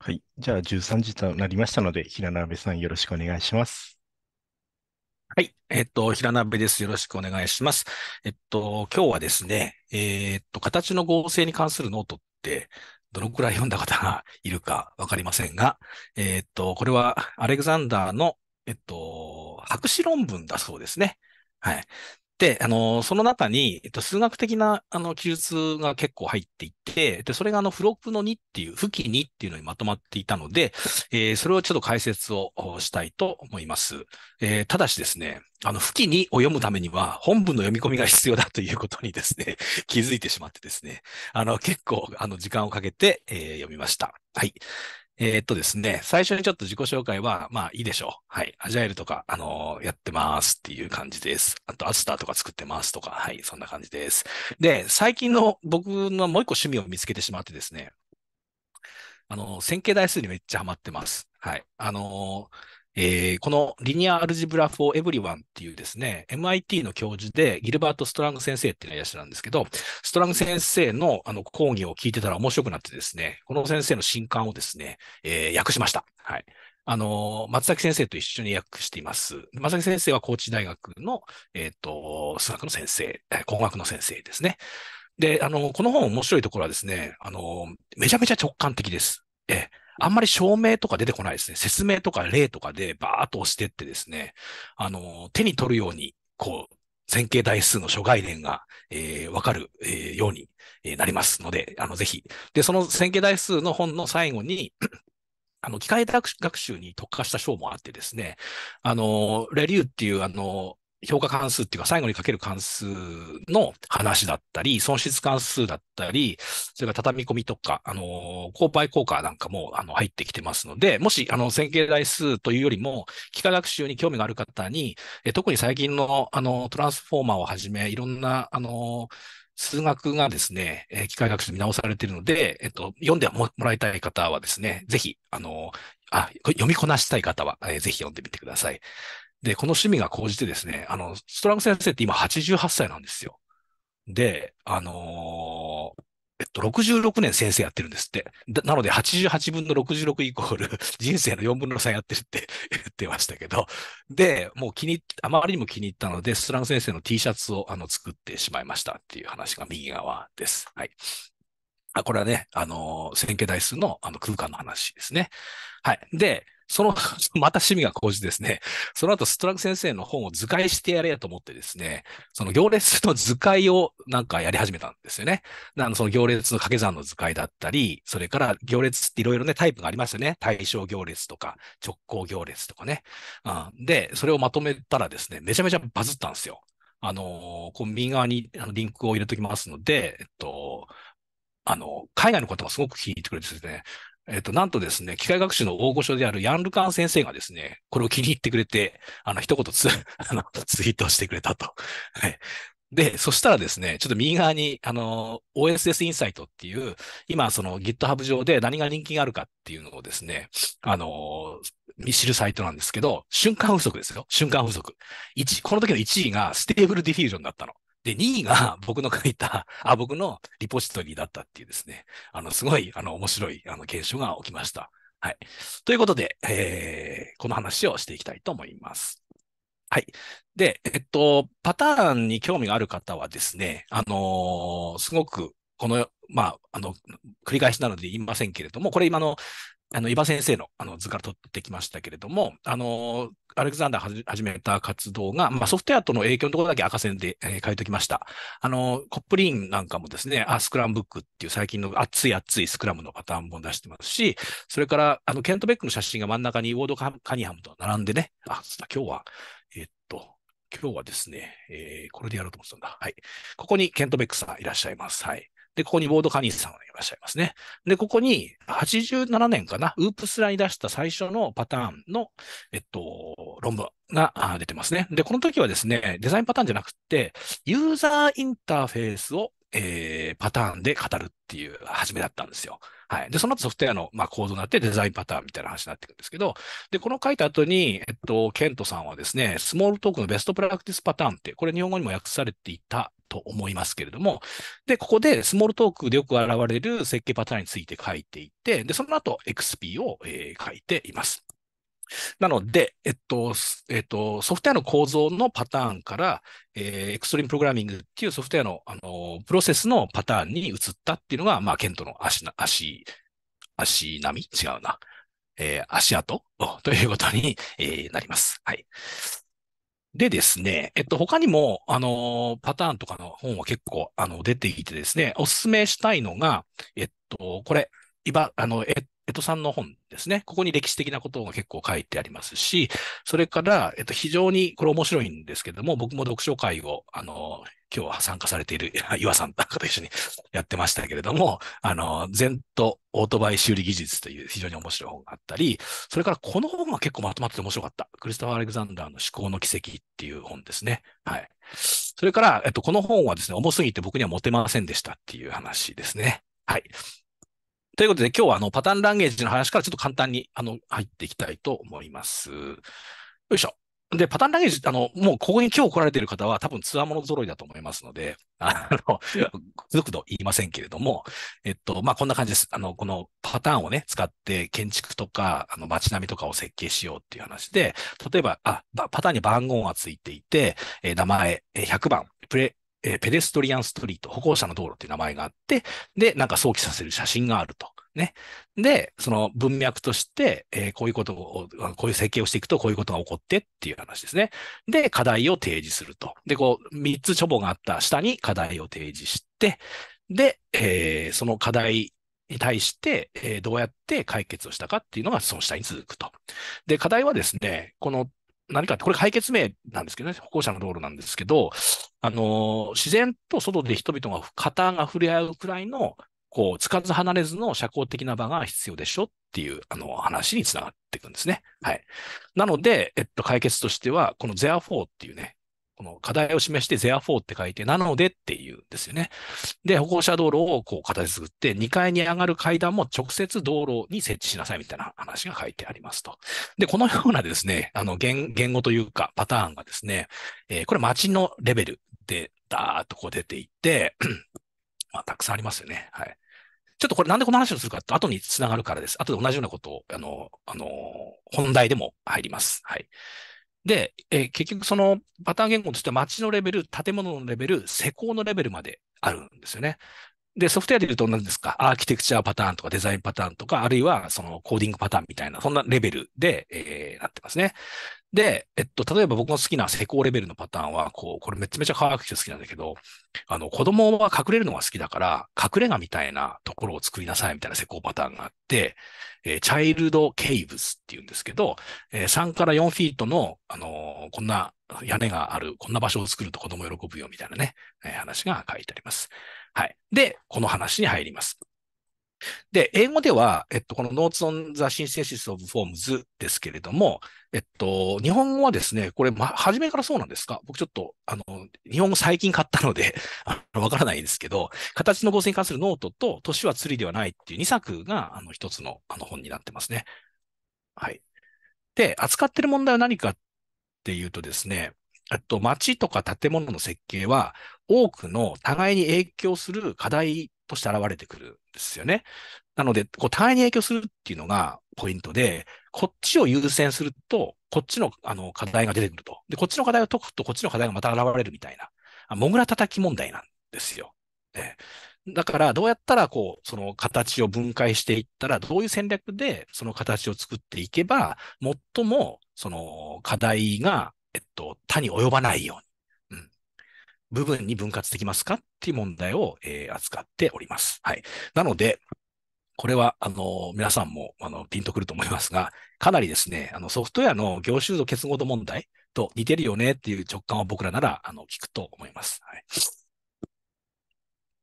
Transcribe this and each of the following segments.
はい。じゃあ、13時となりましたので、平鍋さんよろしくお願いします。はい。えっと、平鍋です。よろしくお願いします。えっと、今日はですね、えー、っと、形の合成に関するノートって、どのくらい読んだ方がいるかわかりませんが、えー、っと、これはアレクザンダーの、えっと、博士論文だそうですね。はい。で、あの、その中に、えっと、数学的な、あの、記述が結構入っていて、で、それが、あの、付録の2っていう、付記2っていうのにまとまっていたので、えー、それをちょっと解説をしたいと思います。えー、ただしですね、あの、付記2を読むためには、本文の読み込みが必要だということにですね、気づいてしまってですね、あの、結構、あの、時間をかけて、えー、読みました。はい。えー、っとですね、最初にちょっと自己紹介は、まあいいでしょう。はい。アジャイルとか、あのー、やってますっていう感じです。あと、アスターとか作ってますとか、はい、そんな感じです。で、最近の僕のもう一個趣味を見つけてしまってですね、あのー、線形代数にめっちゃハマってます。はい。あのー、えー、このリニアアルジブラ for everyone っていうですね、MIT の教授でギルバート・ストラング先生っていうのがいらっしゃるんですけど、ストラング先生のあの講義を聞いてたら面白くなってですね、この先生の新刊をですね、えー、訳しました。はい。あの、松崎先生と一緒に訳しています。松崎先生は高知大学の、えっ、ー、と、数学の先生、工学の先生ですね。で、あの、この本面白いところはですね、あの、めちゃめちゃ直感的です。えーあんまり証明とか出てこないですね。説明とか例とかでバーっと押してってですね、あの、手に取るように、こう、線形代数の諸概念が、えー、わかる、えー、ように、えー、なりますので、あの、ぜひ。で、その線形代数の本の最後に あの、機械学習に特化した章もあってですね、あの、レリューっていう、あの、評価関数っていうか、最後にかける関数の話だったり、損失関数だったり、それから畳み込みとか、あの、購買効果なんかも、あの、入ってきてますので、もし、あの、線形代数というよりも、機械学習に興味がある方に、え特に最近の、あの、トランスフォーマーをはじめ、いろんな、あの、数学がですね、え機械学習に直されているので、えっと、読んでもらいたい方はですね、ぜひ、あの、あ、読みこなしたい方は、えー、ぜひ読んでみてください。で、この趣味が高じてですね、あの、ストラング先生って今88歳なんですよ。で、あのー、えっと、66年先生やってるんですって。なので、88分の66イコール、人生の4分の3やってるって 言ってましたけど、で、もう気に、あまりにも気に入ったので、ストラング先生の T シャツをあの作ってしまいましたっていう話が右側です。はい。あ、これはね、あのー、線形台数のあの空間の話ですね。はい。で、その、また趣味が高じですね、その後ストラク先生の本を図解してやれと思ってですね、その行列の図解をなんかやり始めたんですよね。あのその行列の掛け算の図解だったり、それから行列っていろいろね、タイプがありますよね。対象行列とか、直行行列とかね。うん、で、それをまとめたらですね、めちゃめちゃバズったんですよ。あのー、こビ右側にあのリンクを入れておきますので、えっと、あの、海外の方がすごく聞いてくれてですね、えっと、なんとですね、機械学習の大御所であるヤンルカン先生がですね、これを気に入ってくれて、あの、一言ツ あのツイートしてくれたと。はい。で、そしたらですね、ちょっと右側に、あの、OSS インサイトっていう、今、その GitHub 上で何が人気があるかっていうのをですね、あの、見知るサイトなんですけど、瞬間不足ですよ。瞬間不足。1、この時の1位がステーブルディフュージョンだったの。で、2位が 僕の書いた、あ、僕のリポジトリだったっていうですね、あの、すごい、あの、面白い、あの、検証が起きました。はい。ということで、えー、この話をしていきたいと思います。はい。で、えっと、パターンに興味がある方はですね、あのー、すごく、この、まあ、あの、繰り返しなので言いませんけれども、これ今のあの、伊庭先生のあの図から取ってきましたけれども、あの、アレクザンダー始めた活動が、まあ、ソフトウェアとの影響のところだけ赤線で、えー、書いておきました。あの、コップリンなんかもですね、あスクラムブックっていう最近の熱い熱いスクラムのパターンも出してますし、それから、あの、ケントベックの写真が真ん中にウォード・カニハムと並んでね、あ、今日は、えー、っと、今日はですね、えー、これでやろうと思ってたんだ。はい。ここにケントベックさんいらっしゃいます。はい。で、ここにボードカニーさんがいらっしゃいますね。で、ここに87年かな、ウープスラに出した最初のパターンの、えっと、論文が出てますね。で、この時はですね、デザインパターンじゃなくて、ユーザーインターフェースを、えー、パターンで語るっていう始めだったんですよ。はい。で、その後ソフトウェアの、まあ、構造になってデザインパターンみたいな話になってくるんですけど、で、この書いた後に、えっと、ケントさんはですね、スモールトークのベストプラクティスパターンって、これ日本語にも訳されていたと思いますけれども、で、ここでスモールトークでよく現れる設計パターンについて書いていて、で、その後 XP を、えー、書いています。なので、えっと、えっと、ソフトウェアの構造のパターンから、えー、エクストリームプログラミングっていうソフトウェアの、あの、プロセスのパターンに移ったっていうのが、まあ、ケントの足な、足、足並み違うな。えー、足跡 ということに、えー、なります。はい。でですね、えっと、他にも、あの、パターンとかの本は結構、あの、出ていてですね、おすすめしたいのが、えっと、これ、今、あの、えっ江戸さんの本ですね。ここに歴史的なことが結構書いてありますし、それから、えっと、非常に、これ面白いんですけども、僕も読書会を、あの、今日は参加されている 岩さんなんかと一緒に やってましたけれども、あの、全都オートバイ修理技術という非常に面白い本があったり、それからこの本が結構まとまってて面白かった。クリストファー・アレクザンダーの思考の奇跡っていう本ですね。はい。それから、えっと、この本はですね、重すぎて僕には持てませんでしたっていう話ですね。はい。ということで、今日はあのパターンランゲージの話からちょっと簡単にあの入っていきたいと思います。よいしょ。で、パターンランゲージ、あの、もうここに今日来られている方は多分ツアーもの揃いだと思いますので、あの、続度く言いませんけれども、えっと、まあ、こんな感じです。あの、このパターンをね、使って建築とか、あの、街並みとかを設計しようっていう話で、例えば、あ、パターンに番号がついていて、えー、名前、え100番、プレ、えー、ペデストリアンストリート、歩行者の道路っていう名前があって、で、なんか想起させる写真があると。ね。で、その文脈として、えー、こういうことを、こういう設計をしていくと、こういうことが起こってっていう話ですね。で、課題を提示すると。で、こう、3つチョボがあった下に課題を提示して、で、えー、その課題に対して、えー、どうやって解決をしたかっていうのがその下に続くと。で、課題はですね、この何かって、これ解決名なんですけどね、歩行者の道路なんですけど、あの、自然と外で人々が、肩が触れ合うくらいの、こう、つかず離れずの社交的な場が必要でしょっていう、あの、話につながっていくんですね。はい。なので、えっと、解決としては、この t h e r e f o r っていうね、この課題を示して、t h e r e f o r って書いて、なのでっていうんですよね。で、歩行者道路をこう形作って、2階に上がる階段も直接道路に設置しなさいみたいな話が書いてありますと。で、このようなですね、あの言語というかパターンがですね、えー、これ街のレベルでダーっとこう出ていって、まあ、たくさんありますよね。はい。ちょっとこれなんでこの話をするかって後につながるからです。後で同じようなことを、あの、あの、本題でも入ります。はい。で、えー、結局そのパターン言語としては街のレベル、建物のレベル、施工のレベルまであるんですよね。で、ソフトウェアで言うと何ですか、アーキテクチャパターンとかデザインパターンとか、あるいはそのコーディングパターンみたいな、そんなレベルで、えー、なってますね。で、えっと、例えば僕の好きな施工レベルのパターンは、こう、これめちゃめちゃ科学者好きなんだけど、あの、子供は隠れるのが好きだから、隠れ家みたいなところを作りなさいみたいな施工パターンがあって、えー、チャイルドケイブスっていうんですけど、えー、3から4フィートの、あのー、こんな屋根がある、こんな場所を作ると子供喜ぶよみたいなね、えー、話が書いてあります。はい。で、この話に入ります。で、英語では、えっと、この Notes on the Synthesis of Forms ですけれども、えっと、日本語はですね、これ、ま、初めからそうなんですか僕ちょっと、あの、日本語最近買ったので わからないですけど、形の合成に関するノートと、年は釣りではないっていう2作が、あの、一つの、あの、本になってますね。はい。で、扱ってる問題は何かっていうとですね、っと、街とか建物の設計は、多くの互いに影響する課題として現れてくるんですよね。なので、こう、単位に影響するっていうのがポイントで、こっちを優先すると、こっちのあの課題が出てくると。で、こっちの課題を解くと、こっちの課題がまた現れるみたいな、あもぐら叩き問題なんですよ。ね、だから、どうやったら、こう、その形を分解していったら、どういう戦略でその形を作っていけば、最も、その課題が、えっと、他に及ばないように部分に分割できますかっていう問題を、えー、扱っております。はい。なので、これは、あの、皆さんも、あの、ピンとくると思いますが、かなりですね、あの、ソフトウェアの業種度結合度問題と似てるよねっていう直感を僕らなら、あの、聞くと思います。はい。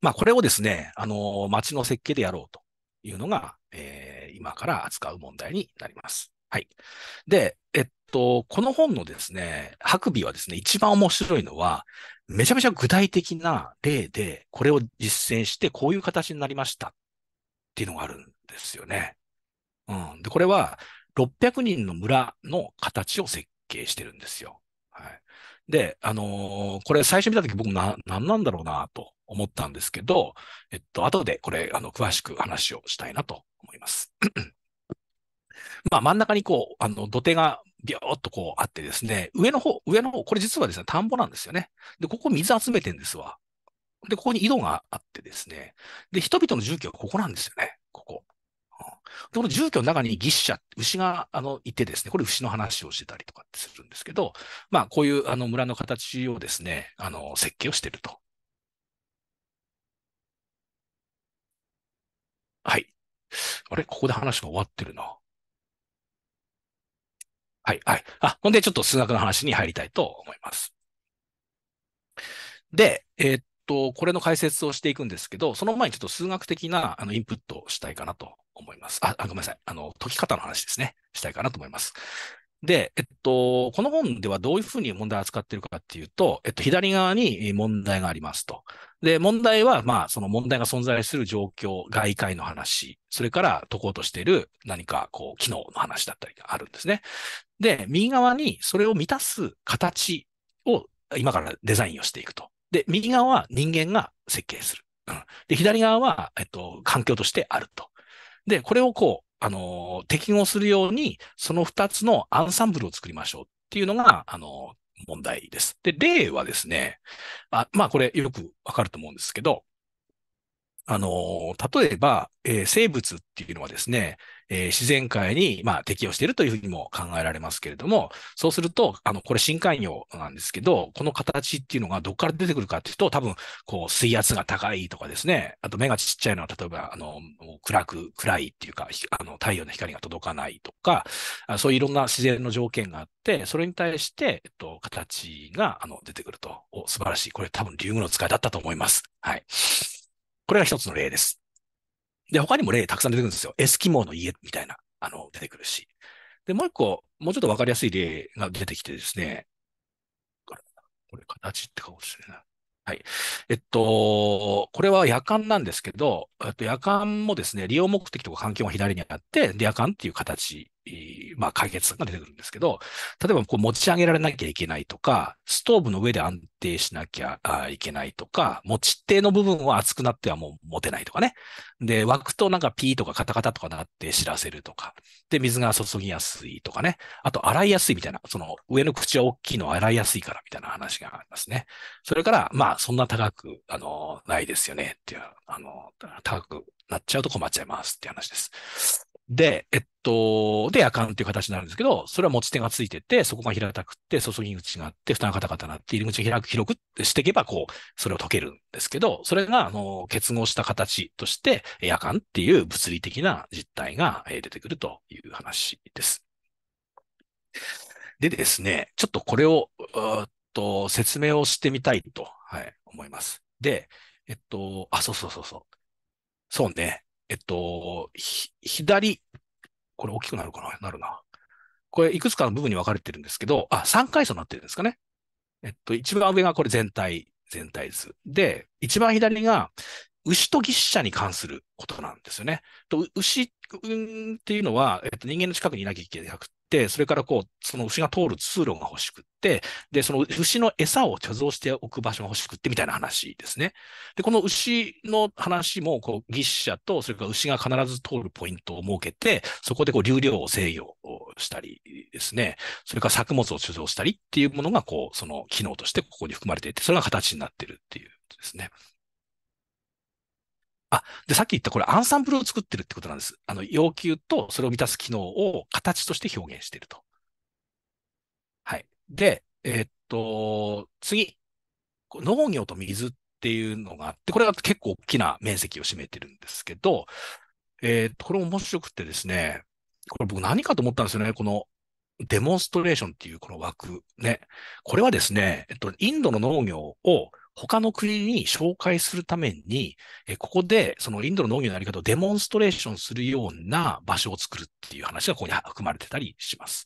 まあ、これをですね、あの、街の設計でやろうというのが、えー、今から扱う問題になります。はい。で、えっと、この本のですね、白ビはですね、一番面白いのは、めちゃめちゃ具体的な例で、これを実践して、こういう形になりましたっていうのがあるんですよね。うん。で、これは、600人の村の形を設計してるんですよ。はい。で、あのー、これ最初見たとき僕な、何なんだろうなと思ったんですけど、えっと、後でこれ、あの、詳しく話をしたいなと思います。まあ、真ん中にこう、あの、土手がビョーっとこうあってですね、上の方、上の方、これ実はですね、田んぼなんですよね。で、ここ水集めてんですわ。で、ここに井戸があってですね、で、人々の住居はここなんですよね、ここ。で、この住居の中に牛舎、牛が、あの、いてですね、これ牛の話をしてたりとかってするんですけど、まあ、こういう、あの、村の形をですね、あの、設計をしてると。はい。あれここで話が終わってるな。はい、はい。あ、ほんでちょっと数学の話に入りたいと思います。で、えー、っと、これの解説をしていくんですけど、その前にちょっと数学的なあのインプットをしたいかなと思います。あ、あごめんなさい。あの、解き方の話ですね。したいかなと思います。で、えっと、この本ではどういうふうに問題を扱っているかっていうと、えっと、左側に問題がありますと。で、問題は、まあ、その問題が存在する状況、外界の話、それから解こうとしている何か、こう、機能の話だったりがあるんですね。で、右側にそれを満たす形を今からデザインをしていくと。で、右側は人間が設計する。うん、で、左側は、えっと、環境としてあると。で、これをこう、あの、適合するように、その2つのアンサンブルを作りましょうっていうのが、あの、問題です。で、例はですね、あまあ、これよくわかると思うんですけど、あの、例えば、えー、生物っていうのはですね、えー、自然界に、まあ、適応しているというふうにも考えられますけれども、そうすると、あの、これ深海魚なんですけど、この形っていうのがどこから出てくるかっていうと、多分、こう、水圧が高いとかですね、あと目がちっちゃいのは、例えば、あの、暗く、暗いっていうか、あの、太陽の光が届かないとか、そういういろんな自然の条件があって、それに対して、えっと、形が、あの、出てくると、お素晴らしい。これ多分、竜グの使いだったと思います。はい。これが一つの例です。で、他にも例たくさん出てくるんですよ。エスキモーの家みたいな、あの、出てくるし。で、もう一個、もうちょっとわかりやすい例が出てきてですね。これ形ってかもしれない。はい。えっと、これは夜間なんですけど、えっと、夜間もですね、利用目的とか環境が左にあって、夜間っていう形まあ、解決が出てくるんですけど、例えばこう持ち上げられなきゃいけないとか、ストーブの上で安定しなきゃいけないとか、持ち手の部分は熱くなってはもう持てないとかね。で、湧くとなんかピーとかカタカタとかなって知らせるとか、で、水が注ぎやすいとかね。あと、洗いやすいみたいな、その上の口は大きいの洗いやすいからみたいな話がありますね。それから、まあ、そんな高く、あの、ないですよねっていう、あの、高くなっちゃうと困っちゃいますって話です。で、えっと、で、夜間っていう形になるんですけど、それは持ち手がついてて、そこが平たくって、注ぎ口があって、蓋がカタカタなって、入り口が開く、広くってしていけば、こう、それを解けるんですけど、それが、あの、結合した形として、夜間っていう物理的な実態が出てくるという話です。でですね、ちょっとこれを、っと、説明をしてみたいと、はい、思います。で、えっと、あ、そうそうそうそう。そうね。えっと、左、これ大きくなるかななるな。これいくつかの部分に分かれてるんですけど、あ、3階層になってるんですかね。えっと、一番上がこれ全体、全体図。で、一番左が牛と牛舎に関することなんですよね。と牛、うん、っていうのは、えっと、人間の近くにいなきゃいけなくて、それからこう、その牛が通る通路が欲しくって、で、その牛の餌を貯蔵しておく場所が欲しくってみたいな話ですね。で、この牛の話も、こう、牛舎と、それから牛が必ず通るポイントを設けて、そこでこう、流量を制御したりですね、それから作物を貯蔵したりっていうものが、こう、その機能としてここに含まれていて、それが形になってるっていうですね。あ、で、さっき言ったこれアンサンブルを作ってるってことなんです。あの、要求とそれを満たす機能を形として表現していると。はい。で、えー、っと、次。農業と水っていうのがあって、これが結構大きな面積を占めてるんですけど、えー、これ面白くてですね、これ僕何かと思ったんですよね。このデモンストレーションっていうこの枠ね。これはですね、えっと、インドの農業を他の国に紹介するために、えここでそのインドの農業のやり方をデモンストレーションするような場所を作るっていう話がここに含まれてたりします。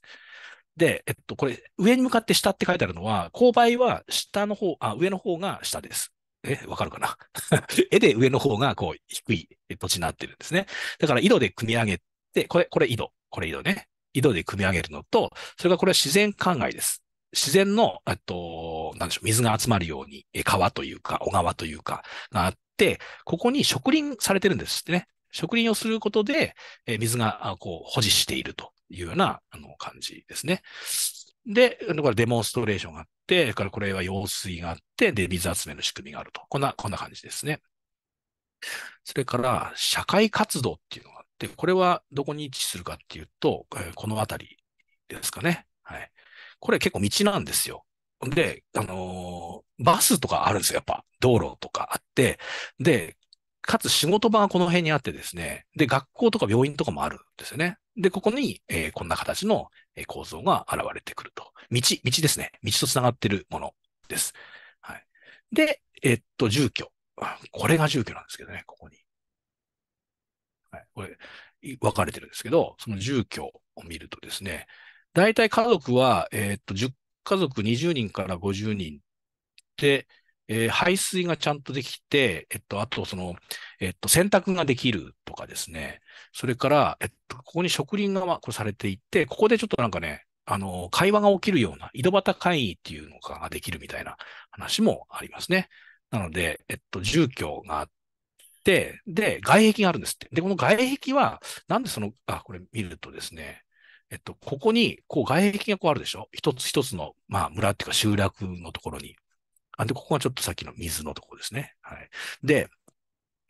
で、えっと、これ、上に向かって下って書いてあるのは、勾配は下の方、あ、上の方が下です。え、わかるかな 絵で上の方がこう低い土地になってるんですね。だから井戸で組み上げて、これ、これ井戸。これ井戸ね。井戸で組み上げるのと、それがこれは自然灌漑です。自然の、えっと、なんでしょう、水が集まるように、川というか、小川というか、があって、ここに植林されてるんですってね。植林をすることで、え水が、こう、保持しているというような、あの、感じですね。で、だからデモンストレーションがあって、からこれは用水があって、で、水集めの仕組みがあると。こんな、こんな感じですね。それから、社会活動っていうのがあって、これはどこに位置するかっていうと、このあたりですかね。はい。これ結構道なんですよ。で、あのー、バスとかあるんですよ、やっぱ。道路とかあって。で、かつ仕事場はこの辺にあってですね。で、学校とか病院とかもあるんですよね。で、ここに、えー、こんな形の構造が現れてくると。道、道ですね。道と繋がってるものです。はい。で、えー、っと、住居。これが住居なんですけどね、ここに。はい。これ、分かれてるんですけど、その住居を見るとですね、大体家族は、えー、っと、10家族20人から50人で、えー、排水がちゃんとできて、えっと、あとその、えっと、洗濯ができるとかですね。それから、えっと、ここに植林がこれされていて、ここでちょっとなんかね、あの、会話が起きるような、井戸端会議っていうのができるみたいな話もありますね。なので、えっと、住居があって、で、外壁があるんですって。で、この外壁は、なんでその、あ、これ見るとですね、えっと、ここに、こう外壁がこうあるでしょ一つ一つの、まあ村っていうか集落のところに。あ、で、ここがちょっとさっきの水のところですね。はい。で、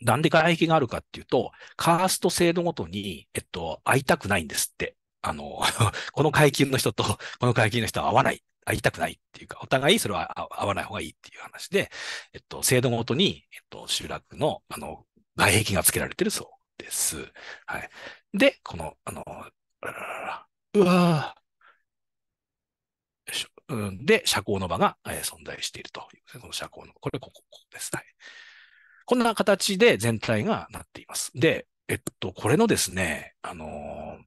なんで外壁があるかっていうと、カースト制度ごとに、えっと、会いたくないんですって。あの、この階級の人と、この階級の人は会わない。会いたくないっていうか、お互いそれは会わない方がいいっていう話で、えっと、制度ごとに、えっと、集落の、あの、外壁が付けられてるそうです。はい。で、この、あの、らららうわよいしょ。で、社交の場が、存在しているという、この社交の、これ、ここ、ここです。はい。こんな形で全体がなっています。で、えっと、これのですね、あのー、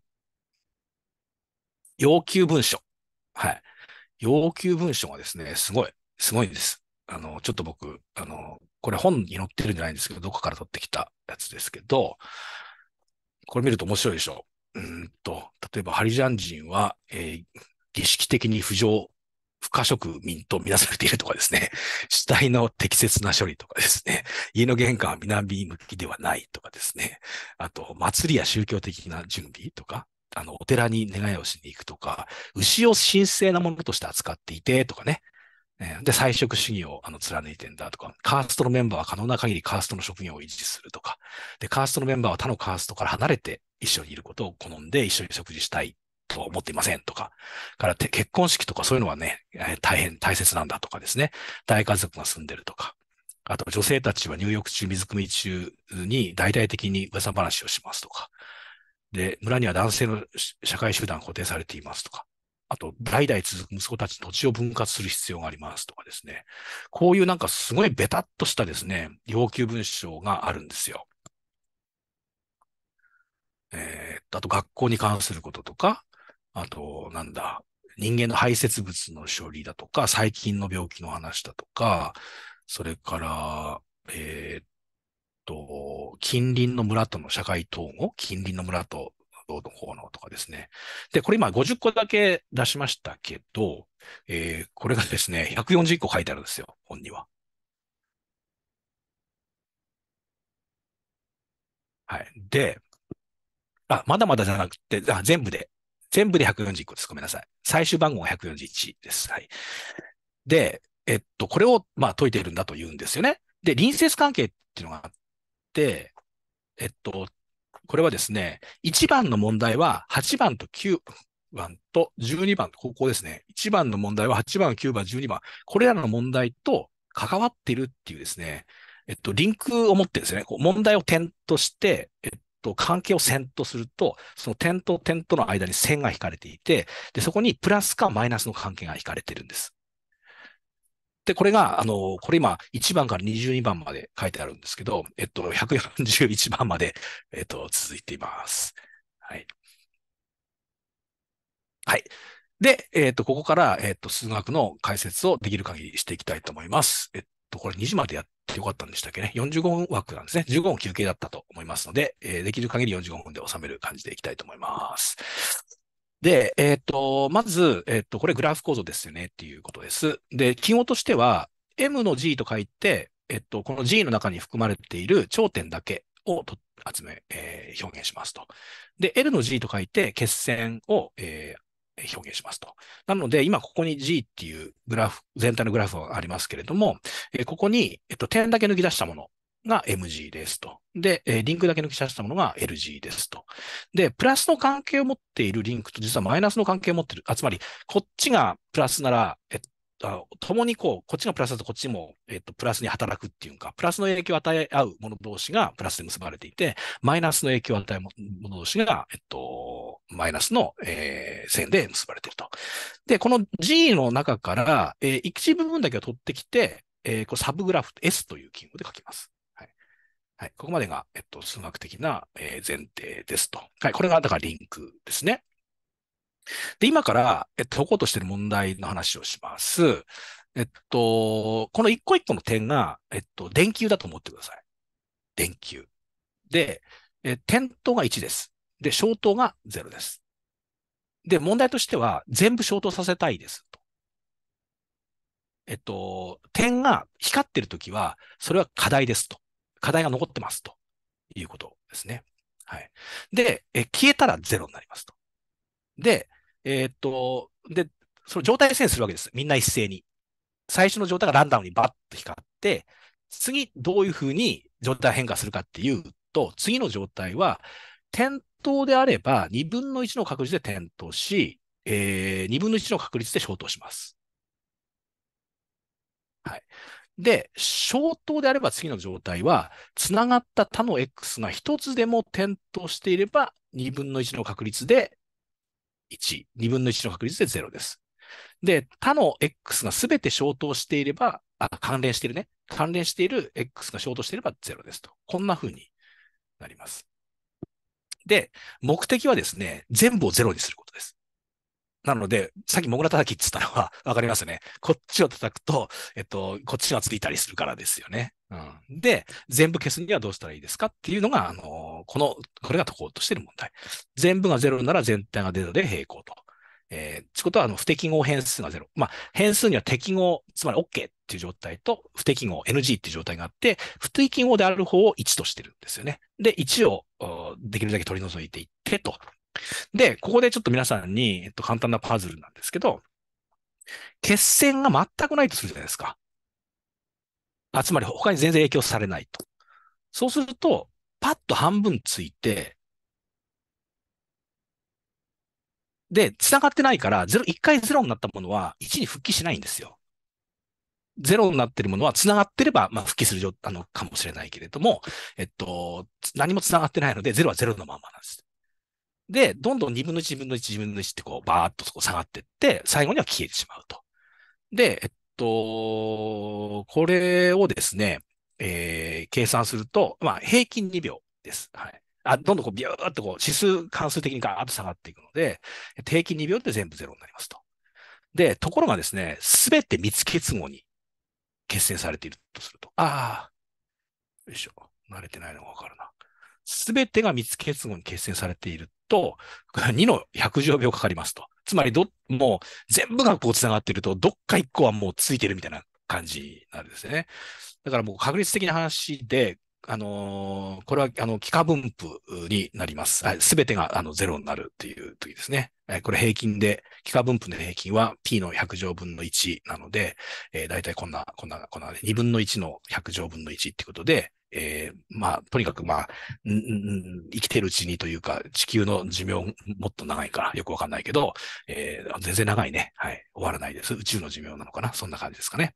要求文書。はい。要求文書がですね、すごい、すごいんです。あの、ちょっと僕、あの、これ本に載ってるんじゃないんですけど、どっかから取ってきたやつですけど、これ見ると面白いでしょ。うんと、例えばハリジャン人は、えー、儀式的に浮上、不可職民とみなされているとかですね、死 体の適切な処理とかですね、家の玄関は南向きではないとかですね、あと、祭りや宗教的な準備とか、あの、お寺に願いをしに行くとか、牛を神聖なものとして扱っていて、とかね。で、菜食主義をあの貫いてんだとか、カーストのメンバーは可能な限りカーストの職業を維持するとか、で、カーストのメンバーは他のカーストから離れて一緒にいることを好んで一緒に食事したいとは思っていませんとか、から結婚式とかそういうのはね、大変大切なんだとかですね、大家族が住んでるとか、あと女性たちは入浴中、水汲み中に大々的に噂話をしますとか、で、村には男性の社会集団固定されていますとか、あと、代々続く息子たちの土地を分割する必要がありますとかですね。こういうなんかすごいベタっとしたですね、要求文章があるんですよ。えー、あと学校に関することとか、あと、なんだ、人間の排泄物の処理だとか、細菌の病気の話だとか、それから、えー、っと、近隣の村との社会統合、近隣の村とどうのこうのとかですね。で、これ今50個だけ出しましたけど、えー、これがですね、140個書いてあるんですよ、本には。はい。で、あ、まだまだじゃなくて、あ全部で、全部で141個です。ごめんなさい。最終番号は141です。はい。で、えっと、これを、まあ、解いているんだと言うんですよね。で、隣接関係っていうのがあって、えっと、これはですね、1番の問題は8番と9番と12番、ここですね。1番の問題は8番、9番、12番。これらの問題と関わってるっていうですね、えっと、リンクを持ってるんですよね。こう問題を点として、えっと関係を線とすると、その点と点との間に線が引かれていて、で、そこにプラスかマイナスの関係が引かれてるんです。で、これが、あの、これ今、1番から22番まで書いてあるんですけど、えっと、141番まで、えっと、続いています。はい。はい。で、えっと、ここから、えっと、数学の解説をできる限りしていきたいと思います。えと、これ2時までやってよかったんでしたっけね。45分枠なんですね。15分休憩だったと思いますので、えー、できる限り45分で収める感じでいきたいと思います。で、えっ、ー、と、まず、えっ、ー、と、これグラフ構造ですよねっていうことです。で、記号としては、M の G と書いて、えっ、と、この G の中に含まれている頂点だけをと集め、えー、表現しますと。で、L の G と書いて、血線を、え表現しますと。なので、今ここに G っていうグラフ、全体のグラフがありますけれども、えここに、えっと、点だけ抜き出したものが MG ですと。で、リンクだけ抜き出したものが LG ですと。で、プラスの関係を持っているリンクと実はマイナスの関係を持っている。あつまり、こっちがプラスなら、えっと、共にこう、こっちがプラスだとこっちも、えっと、プラスに働くっていうか、プラスの影響を与え合う者同士がプラスで結ばれていて、マイナスの影響を与えるの同士が、えっと、マイナスの、えー、線で結ばれていると。で、この G の中から、えー、一部分だけを取ってきて、えー、こサブグラフ S というキングで書きます。はい。はい。ここまでが、えっと、数学的な、えー、前提ですと。はい。これが、だからリンクですね。で、今から、えっと、解こうとしている問題の話をします。えっと、この一個一個の点が、えっと、電球だと思ってください。電球。で、え点灯が1です。で、消灯が0です。で、問題としては、全部消灯させたいですと。えっと、点が光ってるときは、それは課題ですと。課題が残ってますということですね。はい。で、え消えたら0になりますと。で、えー、っと、で、その状態遷移するわけです。みんな一斉に。最初の状態がランダムにバッと光って、次どういうふうに状態変化するかっていうと、次の状態は点灯であれば、2分の1の確率で点灯し、えー、2分の1の確率で消灯します。はい。で、消灯であれば次の状態は、つながった他の X が1つでも点灯していれば、2分の1の確率で1、2分の1の確率で0です。で、他の X がすべて消灯していれば、あ、関連しているね。関連している X が消灯していれば0ですと。こんな風になります。で、目的はですね、全部をゼロにすることです。なので、さっきモグラ叩きって言ったのは、わかりますね。こっちを叩くと、えっと、こっちがついたりするからですよね。うん。で、全部消すにはどうしたらいいですかっていうのが、あの、この、これが解こうとしている問題。全部がゼロなら全体がゼロで平行と。えー、てことは、あの、不適合変数がゼロ。まあ、変数には適合、つまり OK っっていう状態と、不適合 NG っていう状態があって、不適合である方を1としてるんですよね。で、1をできるだけ取り除いていってと。で、ここでちょっと皆さんに、えっと、簡単なパズルなんですけど、血栓が全くないとするじゃないですか。あつまり他に全然影響されないと。そうすると、パッと半分ついて、で、繋がってないから、ゼロ、一回ゼロになったものは一に復帰しないんですよ。ゼロになってるものは繋がってれば、まあ、復帰する状態のかもしれないけれども、えっと、何も繋がってないので、ゼロはゼロのままなんです。で、どんどん2分の1、2分の1、2分の1ってこう、バーっとそこ下がってって、最後には消えてしまうと。で、えっと、これをですね、えー、計算すると、まあ、平均2秒です。はい。あ、どんどんこう、ビューっとこう、指数関数的にガーッと下がっていくので、平均2秒で全部ゼロになりますと。で、ところがですね、すべて密結合に結成されているとすると。ああ、よいしょ。慣れてないのがわかるな。すべてが密結合に結成されていると、2の110秒かかりますと。つまりど、もう全部がこう繋がっていると、どっか1個はもうついてるみたいな感じなんですね。だからもう確率的な話で、あのー、これは、あの、幾何分布になります。すべてが、あの、ゼロになるっていう時ですね。これ平均で、幾何分布の平均は P の100乗分の1なので、えー、大体こんな、こんな、こんな、2分の1の100乗分の1ってことで、えー、まあ、とにかくまあ、生きてるうちにというか、地球の寿命もっと長いからよくわかんないけど、えー、全然長いね。はい。終わらないです。宇宙の寿命なのかなそんな感じですかね。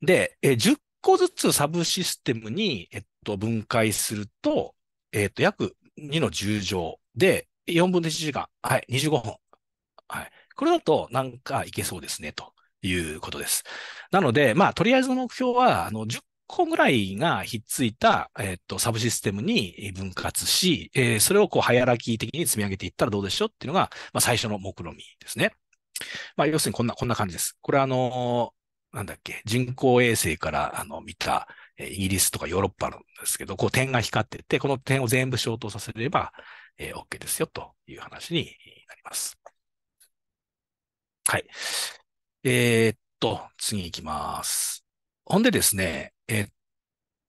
で、えー、10個ずつサブシステムに、えっと、分解すると、えっと、約2の10乗で、4分の1時間、はい、25分。はい。これだと、なんかいけそうですね、ということです。なので、まあ、とりあえずの目標は、あの、10個ぐらいがひっついた、えっと、サブシステムに分割し、えー、それをこう、早らき的に積み上げていったらどうでしょうっていうのが、まあ、最初の目論みですね。まあ、要するにこんな、こんな感じです。これあのなんだっけ、人工衛星からあの見た、えイギリスとかヨーロッパなんですけど、こう点が光ってて、この点を全部消灯させれば、えー、OK ですよという話になります。はい。えー、っと、次行きます。ほんでですね、えー、っ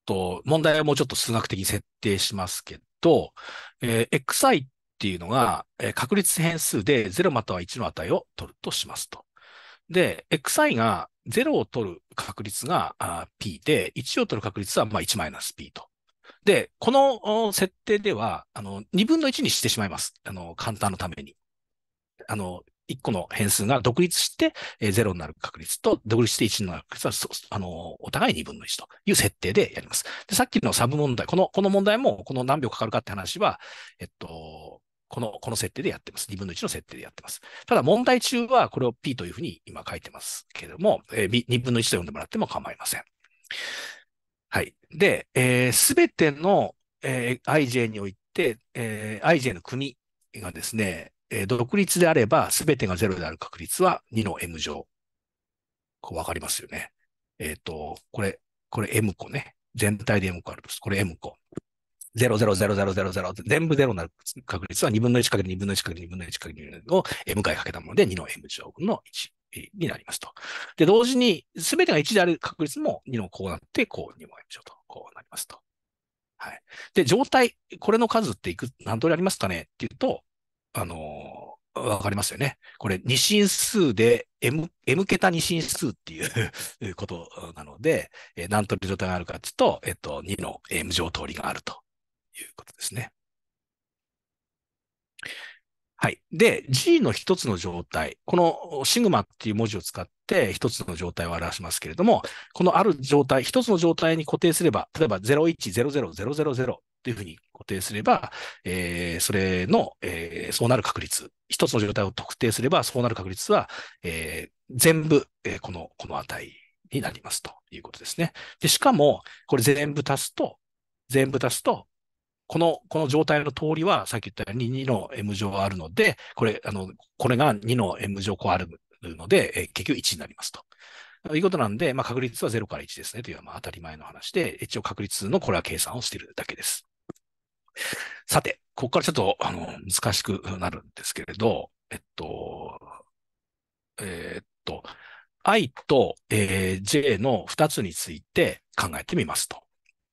と、問題はもうちょっと数学的に設定しますけど、えー、xi っていうのが、え確率変数で0または1の値を取るとしますと。で、xi が0を取る確率が p で、1を取る確率はまあ1マイナス p と。で、この設定では、あの、2分の1にしてしまいます。あの、簡単のために。あの、1個の変数が独立して、え0になる確率と、独立して1になる確率は、あの、お互い2分の1という設定でやります。で、さっきのサブ問題、この、この問題も、この何秒かかるかって話は、えっと、この、この設定でやってます。2分の1の設定でやってます。ただ問題中はこれを P というふうに今書いてますけれども、えー、2分の1と読んでもらっても構いません。はい。で、す、えー、べ、ての、えー、IJ において、えー、IJ の組がですね、えー、独立であれば、すべてが0である確率は2の M 乗。こうわかりますよね。えっ、ー、と、これ、これ M 個ね。全体で M 個あるとす。これ M 個。ゼゼロロゼロゼロって全部ロになる確率は2分の1かける2分の1かける2分の1かける2を m 回かけたもので2の m 乗分の1になりますと。で、同時に全てが1である確率も2のこうなって、こう2も m 乗と、こうなりますと。はい。で、状態、これの数っていく、何通りありますかねっていうと、あのー、わかりますよね。これ、二進数で M、M 桁二進数っていうことなので、えー、何通り状態があるかっていうと、えっと、2の M 乗通りがあると。いうことですね。はい。で、G の一つの状態。このシグマっていう文字を使って一つの状態を表しますけれども、このある状態、一つの状態に固定すれば、例えば0100000っていうふうに固定すれば、えー、それの、えー、そうなる確率、一つの状態を特定すれば、そうなる確率は、えー、全部、えこの、この値になりますということですね。で、しかも、これ全部足すと、全部足すと、この、この状態の通りは、さっき言ったように2の M 乗あるので、これ、あの、これが2の M 乗コアルので、えー、結局1になりますと。ということなんで、まあ、確率は0から1ですねというのはまあ当たり前の話で、一応確率のこれは計算をしているだけです。さて、ここからちょっとあの難しくなるんですけれど、えっと、えー、っと、i と、えー、j の2つについて考えてみますと。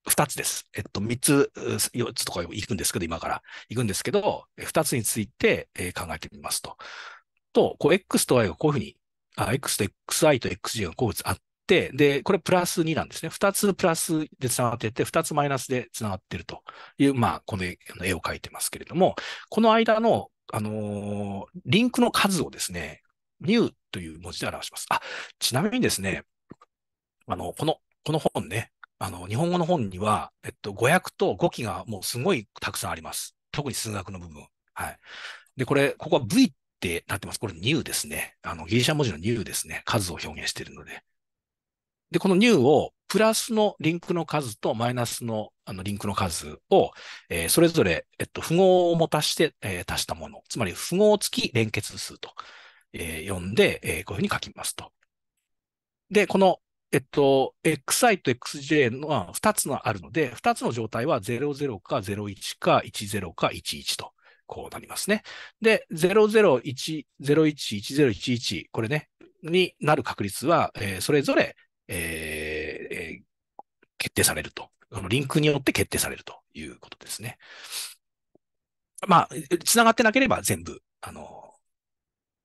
2つです。えっと、3つ、4つとか行くんですけど、今から行くんですけど、2つについて、え考えてみますと。と、こう、X と Y がこういうふうに、あ、X と XI と x j がこうあって、で、これプラス2なんですね。2つプラスで繋がってて、2つマイナスで繋がってるという、まあ、この絵を描いてますけれども、この間の、あのー、リンクの数をですね、new という文字で表します。あ、ちなみにですね、あの、この、この本ね、あの、日本語の本には、えっと、語訳と語期がもうすごいたくさんあります。特に数学の部分。はい。で、これ、ここは V ってなってます。これ、ニューですね。あの、ギリシャ文字のニューですね。数を表現しているので。で、このニューを、プラスのリンクの数とマイナスのあのリンクの数を、えー、それぞれ、えっと、符号を持たして、えー、足したもの。つまり、符号付き連結数と、えー、呼んで、えー、こういうふうに書きますと。で、このえっと、XI と XJ のは2つのあるので、2つの状態は00か01か10か11と。こうなりますね。で、001、011011、これね、になる確率は、えそれぞれ、えー、決定されると。リンクによって決定されるということですね。まあ、つながってなければ全部、あの、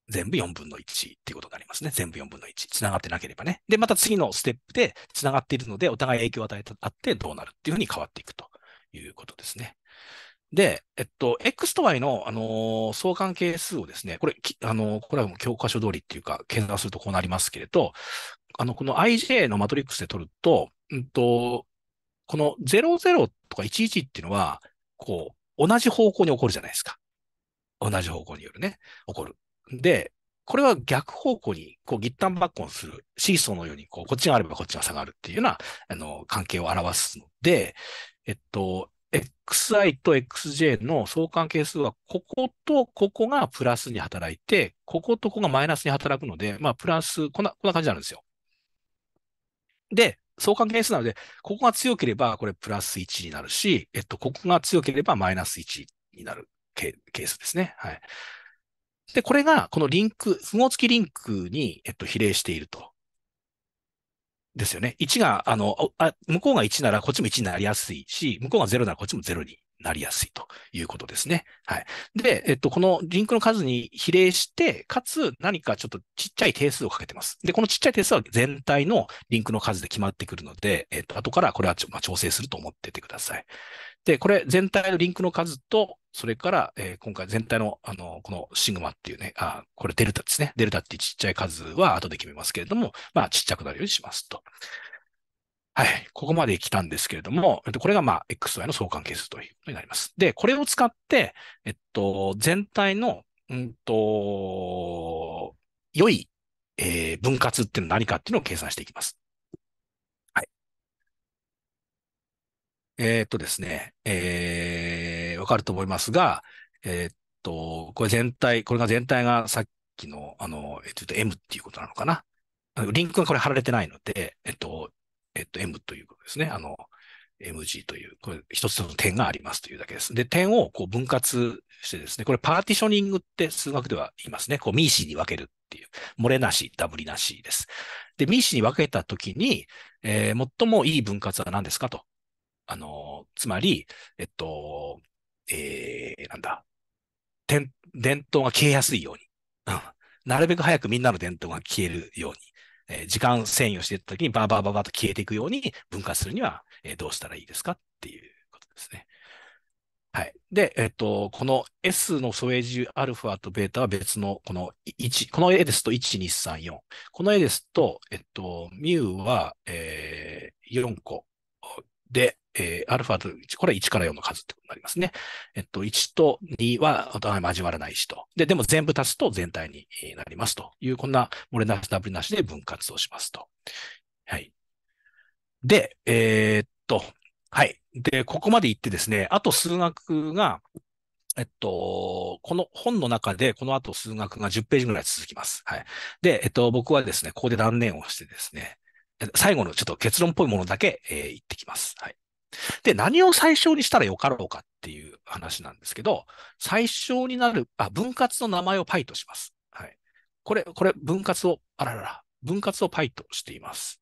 全部4分の1っていうことになりますね。全部4分の1。繋がってなければね。で、また次のステップで繋がっているので、お互い影響を与えたあってどうなるっていうふうに変わっていくということですね。で、えっと、X と Y の、あのー、相関係数をですね、これ、あのー、これはもう教科書通りっていうか、検査するとこうなりますけれど、あの、この IJ のマトリックスで取ると、うんと、この00とか11っていうのは、こう、同じ方向に起こるじゃないですか。同じ方向によるね、起こる。で、これは逆方向に、こう、ギッタンバッコンする、シーソーのように、こう、こっちがあればこっちが下がるっていうような、あの、関係を表すので、えっと、xi と xj の相関係数は、こことここがプラスに働いて、こことここがマイナスに働くので、まあ、プラス、こんな、こんな感じなんですよ。で、相関係数なので、ここが強ければ、これプラス1になるし、えっと、ここが強ければマイナス1になるケースですね。はい。で、これが、このリンク、符号付きリンクに、えっと、比例していると。ですよね。1が、あの、あ、向こうが1ならこっちも1になりやすいし、向こうが0ならこっちも0になりやすいということですね。はい。で、えっと、このリンクの数に比例して、かつ何かちょっとちっちゃい定数をかけてます。で、このちっちゃい定数は全体のリンクの数で決まってくるので、えっと、後からこれはまあ、調整すると思っててください。で、これ全体のリンクの数と、それから、えー、今回全体の、あの、このシグマっていうね、あ、これデルタですね。デルタっていうちっちゃい数は後で決めますけれども、まあ、ちっちゃくなるようにしますと。はい。ここまで来たんですけれども、これがまあ、XY の相関係数ということになります。で、これを使って、えっと、全体の、うんと、良い、えー、分割っていうのは何かっていうのを計算していきます。えー、っとですね、えー、わかると思いますが、えー、っと、これ全体、これが全体がさっきの、あの、えっと、M っていうことなのかな。リンクがこれ貼られてないので、えっと、えっと、M ということですね。あの、MG という、これ一つの点がありますというだけです。で、点をこう分割してですね、これパーティショニングって数学では言いますね。こう、ミーシーに分けるっていう、漏れなし、ダブりなしです。で、ミーシーに分けたときに、えー、最もいい分割は何ですかとあの、つまり、えっと、えー、なんだ、伝統が消えやすいように、なるべく早くみんなの伝統が消えるように、えー、時間遷移をしていった時にバーバーバーバーと消えていくように分割するには、えー、どうしたらいいですかっていうことですね。はい。で、えっと、この S の素英ジアルファとベータは別の、この1、この絵ですと1、2、3、4。この絵ですと、えっと、ミュウは、えー、4個で、えー、アルファと1、これは1から4の数ってことになりますね。えっと、1と2は交わらないしと。で、でも全部足すと全体になりますという、こんな漏れなしダブルなしで分割をしますと。はい。で、えー、っと、はい。で、ここまで行ってですね、あと数学が、えっと、この本の中で、この後数学が10ページぐらい続きます。はい。で、えっと、僕はですね、ここで断念をしてですね、最後のちょっと結論っぽいものだけ、えー、言ってきます。はい。で、何を最小にしたらよかろうかっていう話なんですけど、最小になる、あ、分割の名前を π とします。はい。これ、これ、分割を、あららら、分割を π としています。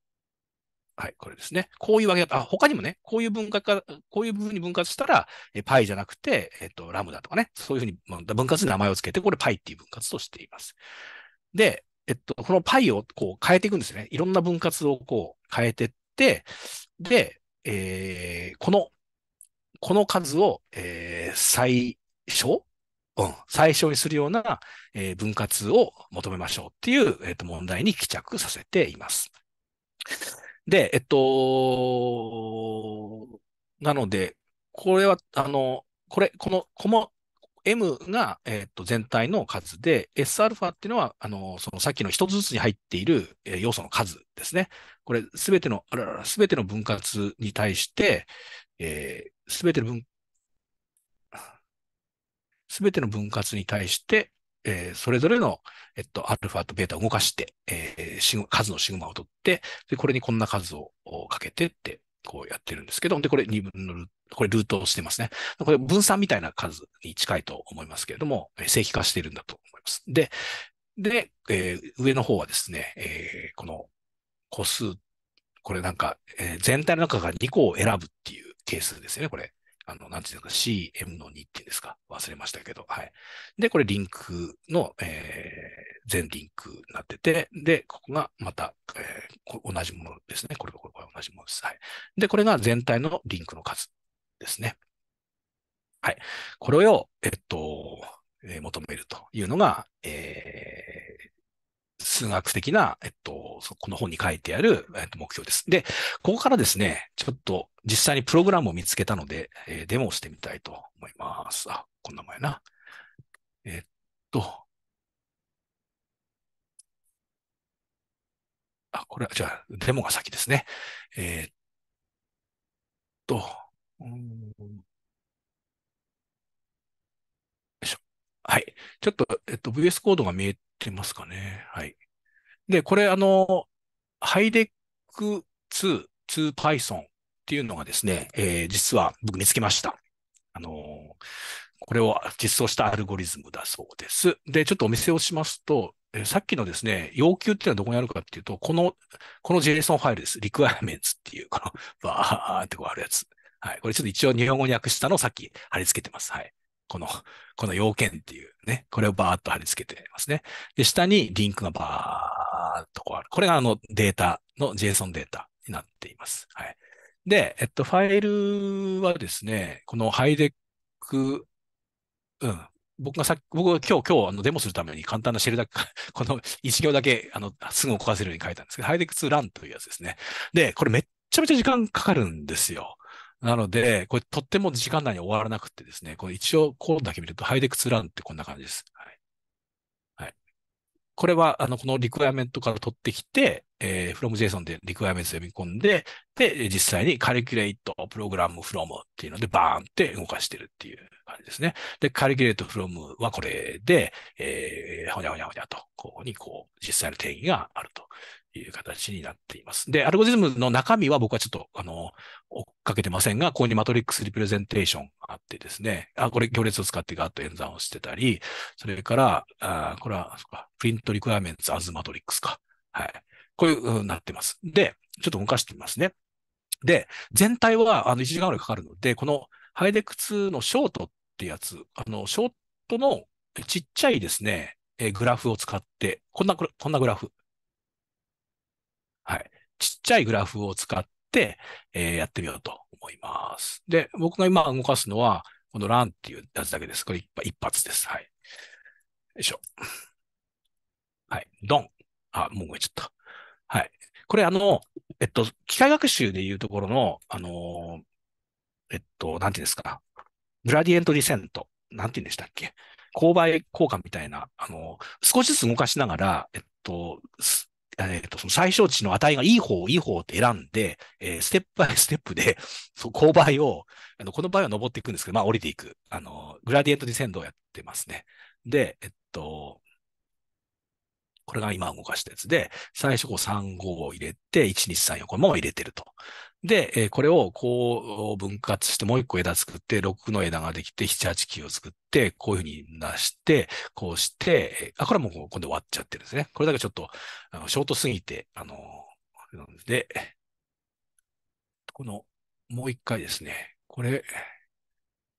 はい、これですね。こういう分け方、あ、他にもね、こういう分割か、こういう部分に分割したら、え、パイじゃなくて、えっと、ラムダとかね、そういうふうに、分割に名前をつけて、これパイっていう分割としています。で、えっと、このパイをこう変えていくんですね。いろんな分割をこう変えてって、で、えー、この、この数を、えー、最小、うん、最小にするような、えー、分割を求めましょうっていう、えー、と問題に帰着させています。で、えっと、なので、これは、あの、これ、この、この、M が、えー、と全体の数で、Sα っていうのは、あのそのさっきの一つずつに入っている、えー、要素の数ですね。これ、すべての、あらら、すべての分割に対して、す、えー、べ、ての分、すべての分割に対して、えー、それぞれの、えっと、アルファとベータを動かして、えー、数のシグマを取って、で、これにこんな数をかけてって、こうやってるんですけど、で、これ2分のルーこれルートをしてますね。これ分散みたいな数に近いと思いますけれども、正規化しているんだと思います。で、で、えー、上の方はですね、えー、この個数、これなんか、えー、全体の中から2個を選ぶっていう係数ですよね、これ。あの、なんていうか、CM の2っていうんですか。忘れましたけど。はい。で、これリンクの、えー、全リンクになってて、で、ここがまた、えー、同じものですね。これとこれれ同じものです。はい。で、これが全体のリンクの数ですね。はい。これを、えっと、えー、求めるというのが、えー、数学的な、えっと、この本に書いてある、えっと、目標です。で、ここからですね、ちょっと実際にプログラムを見つけたので、えー、デモをしてみたいと思います。あ、こんな前な。えっと、あ、これは、じゃあ、デモが先ですね。えー、っと、よいしょはい。ちょっと、えっと、VS コードが見えてますかね。はい。で、これ、あの、ハイデック2、2Python っていうのがですね、えー実は僕見つけました。あのこれを実装したアルゴリズムだそうです。で、ちょっとお見せをしますと、えーさっきのですね、要求っていうのはどこにあるかっていうと、この、この JSON ファイルです。requirements っていう、この、バーってこうあるやつ。はい。これちょっと一応日本語に訳したのをさっき貼り付けてます。はい。この、この要件っていうね、これをバーッと貼り付けてますね。で、下にリンクがバーッとこうある。これがあのデータの JSON データになっています。はい。で、えっと、ファイルはですね、このハイデック、うん。僕がさっき、僕は今日、今日、あの、デモするために簡単なシェルだけ、この1行だけ、あの、すぐ動かせるように書いたんですけど、ハイデック2ランというやつですね。で、これめっちゃめちゃ時間かかるんですよ。なので、これとっても時間内に終わらなくてですね、これ一応コーだけ見ると、ハイデックスランってこんな感じです。はい。はい、これは、あの、このリクエアメントから取ってきて、えー、from.json でリクエアメント読み込んで、で、実際にカリキュレート、プログラム from っていうので、バーンって動かしてるっていう感じですね。で、カリキュレート from はこれで、えー、ほにゃほにゃほにゃと、ここにこう、実際の定義があるという形になっています。で、アルゴリズムの中身は僕はちょっと、あの、追っかけてませんが、ここにマトリックスリプレゼンテーションがあってですね、あ、これ行列を使ってガッと演算をしてたり、それから、あこれは、そか、プリントリクエアメンツアズマトリックスか。はい。こういう、なってます。で、ちょっと動かしてみますね。で、全体は、あの、1時間ぐらいかかるので、このハイデックスのショートってやつ、あの、ショートのちっちゃいですね、えグラフを使って、こんな、こんなグラフ。はい。ちっちゃいグラフを使って、えー、やってみようと思います。で、僕が今動かすのは、このランっていうやつだけです。これ一発です。はい。よいしょ。はい。ドン。あ、もう動いちゃった。はい。これあの、えっと、機械学習でいうところの、あのー、えっと、なんていうんですか。グラディエントリセント。なんていうんでしたっけ。勾配効果みたいな、あのー、少しずつ動かしながら、えっと、えー、とその最小値の値がいい方、いい方って選んで、えー、ステップバイステップで、その勾配を、あのこの場合は登っていくんですけど、まあ降りていく。あの、グラディエントディセンドをやってますね。で、えっと、これが今動かしたやつで、最初こう3、5を入れて、1、2、3、4、このまま入れてると。で、えー、これをこう分割してもう一個枝作って、6の枝ができて、7、8、9を作って、こういうふうに出して、こうして、あ、これももう今度終わっちゃってるんですね。これだけちょっと、あのショートすぎて、あのー、で、この、もう一回ですね、これ、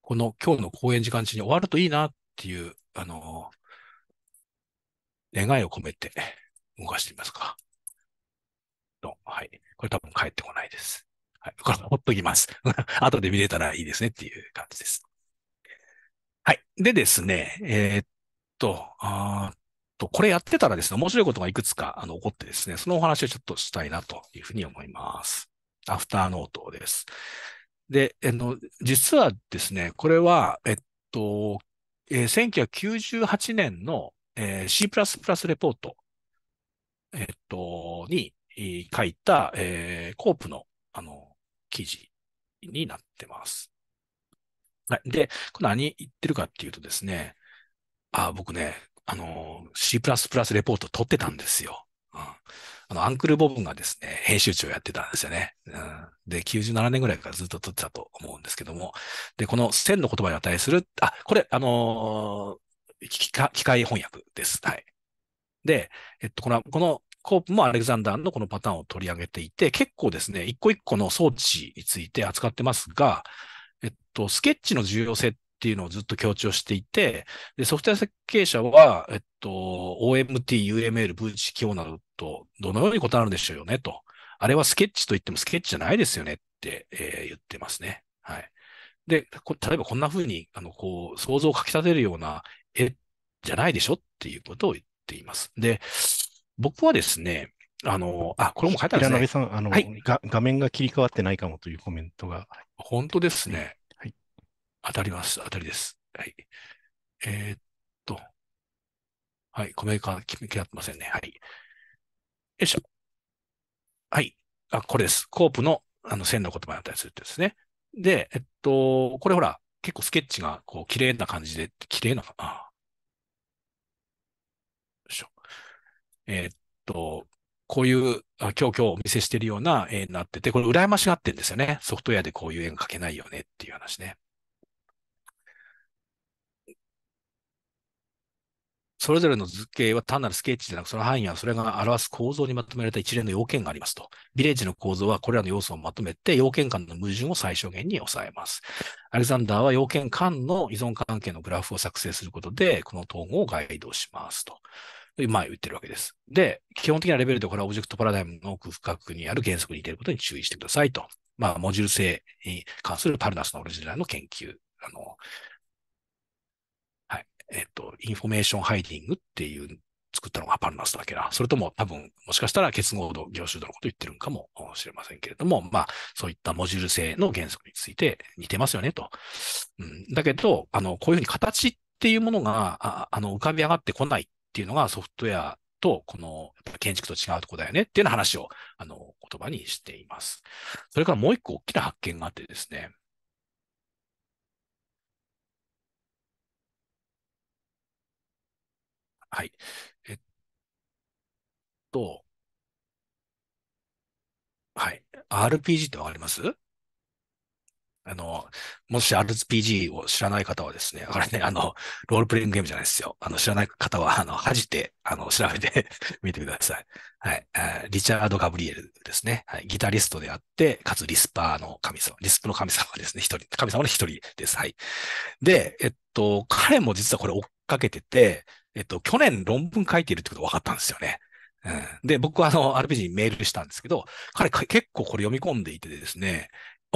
この今日の公演時間中に終わるといいなっていう、あのー、願いを込めて動かしてみますか。はい。これ多分帰ってこないです。はい。これほっときます。後で見れたらいいですねっていう感じです。はい。でですね、えー、っと、あと、これやってたらですね、面白いことがいくつか、あの、起こってですね、そのお話をちょっとしたいなというふうに思います。アフターノートです。で、あの、実はですね、これは、えっと、えー、1998年の、えー、C++ レポート、えっと、に、書いた、えー、コープの、あの、記事になってます。はい。で、これ何言ってるかっていうとですね、あ、僕ね、あの、C++ レポート取ってたんですよ。うん、あの、アンクル・ボブがですね、編集長やってたんですよね、うん。で、97年ぐらいからずっと撮ってたと思うんですけども。で、この1000の言葉に値する、あ、これ、あのー、機械翻訳です。はい。で、えっと、この、このコープもアレクザンダーのこのパターンを取り上げていて、結構ですね、一個一個の装置について扱ってますが、えっと、スケッチの重要性っていうのをずっと強調していて、でソフトウェア設計者は、えっと、OMT、UML、v 子機能などとどのように異なるんでしょうよねと。あれはスケッチといってもスケッチじゃないですよねって、えー、言ってますね。はい。で、例えばこんな風に、あの、こう、想像をかき立てるような絵じゃないでしょっていうことを言っています。で、僕はですね、あの、あ、これも書いてあるんですね。平さん、あの、はい、画面が切り替わってないかもというコメントが。本当ですね。はい。当たります。当たりです。はい。えー、っと。はい。コメントが決めってませんね。はい。よいしょ。はい。あ、これです。コープの、あの、線の言葉になったってですね。で、えっと、これほら、結構スケッチが、こう、綺麗な感じで、綺麗な、あ、えー、っと、こういう、あ今日今日お見せしてるような絵になってて、これ羨ましがってんですよね。ソフトウェアでこういう絵が描けないよねっていう話ね。それぞれの図形は単なるスケッチでなく、その範囲はそれが表す構造にまとめられた一連の要件がありますと。ビレッジの構造はこれらの要素をまとめて、要件間の矛盾を最小限に抑えます。アレザンダーは要件間の依存関係のグラフを作成することで、この統合をガイドしますと。まあ言ってるわけです。で、基本的なレベルでこれはオブジェクトパラダイムの奥深くにある原則に似ていることに注意してくださいと。まあ、モジュール性に関するパルナスのオリジナルの研究。あの、はい。えっと、インフォメーションハイディングっていう作ったのがパルナスだけな。それとも多分、もしかしたら結合度、凝集度のことを言ってるんかもしれませんけれども、まあ、そういったモジュール性の原則について似てますよねと。うん、だけど、あの、こういうふうに形っていうものが、あの、浮かび上がってこないっていうのがソフトウェアと、この建築と違うとこだよねっていうような話を、あの、言葉にしています。それからもう一個大きな発見があってですね、はい。えっと、はい。RPG ってわかりますあの、もし RPG を知らない方はですね、あれね、あの、ロールプレイングゲームじゃないですよ。あの、知らない方は、あの、恥じて、あの、調べてみ てください。はい。リチャード・ガブリエルですね。はい。ギタリストであって、かつリスパーの神様、リスプの神様ですね。一人、神様の一人です。はい。で、えっと、彼も実はこれ追っかけてて、えっと、去年論文書いてるってことが分かったんですよね。うん、で、僕はあの、RPG にメールしたんですけど、彼結構これ読み込んでいてですね、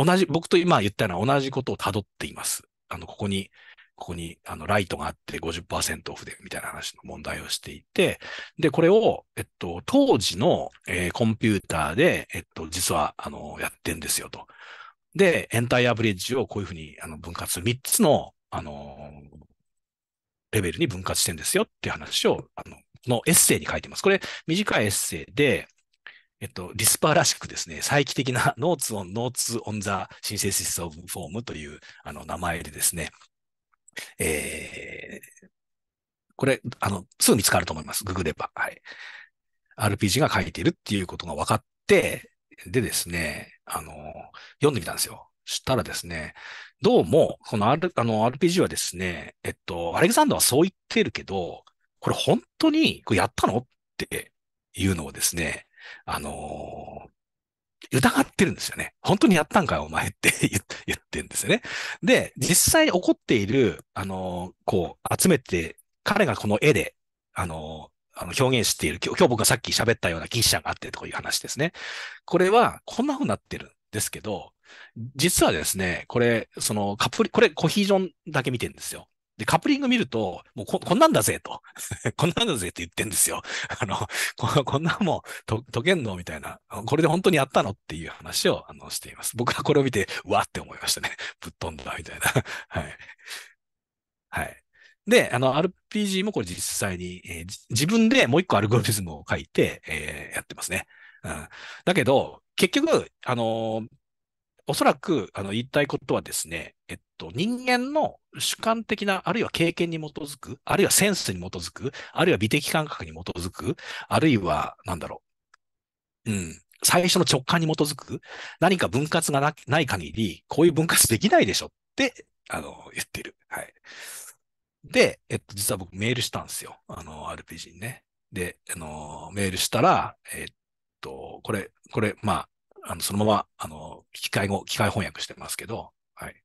同じ、僕と今言ったような同じことを辿っています。あの、ここに、ここに、あの、ライトがあって50%オフで、みたいな話の問題をしていて、で、これを、えっと、当時の、えー、コンピューターで、えっと、実は、あの、やってんですよ、と。で、エンタイアブレッジをこういうふうに、あの、分割する3つの、あの、レベルに分割してんですよっていう話を、あの、のエッセイに書いてます。これ、短いエッセイで、えっと、リスパーらしくですね、再帰的な ノーツオン、ノーツオンザシンセシスオブフォームというあの名前でですね、えー、これ、あの、すぐ見つかると思います。ググれば。はい。RPG が書いているっていうことが分かって、でですね、あの、読んでみたんですよ。したらですね、どうも、この,、R、あの RPG はですね、えっと、アレクサンドはそう言ってるけど、これ本当にこれやったのっていうのをですね、あのー、疑ってるんですよね。本当にやったんかよ、お前って 言ってんですよね。で、実際起こっている、あのー、こう、集めて、彼がこの絵で、あのー、あの表現している、今日僕がさっき喋ったような技術者があってという話ですね。これは、こんな風になってるんですけど、実はですね、これ、そのカプリ、これコヒージョンだけ見てるんですよ。で、カップリング見ると、もうここんなんだぜと。こんなんだぜって言ってんですよ。あの、ここんなもんと解けんのみたいな。これで本当にやったのっていう話をあのしています。僕はこれを見て、うわって思いましたね。ぶっ飛んだみたいな。はい。はい。で、あの、RPG もこれ実際に、えー、自分でもう一個アルゴリズムを書いて、えー、やってますね。うん、だけど、結局、あのー、おそらくあの言いたいことはですね、えっと、人間の主観的な、あるいは経験に基づく、あるいはセンスに基づく、あるいは美的感覚に基づく、あるいは、なんだろう、うん、最初の直感に基づく、何か分割がない限り、こういう分割できないでしょって、あの、言ってる。はい。で、えっと、実は僕メールしたんですよ。あの、RPG にね。で、あの、メールしたら、えっと、これ、これ、まあ、あの、そのまま、あの、機械語、機械翻訳してますけど、はい。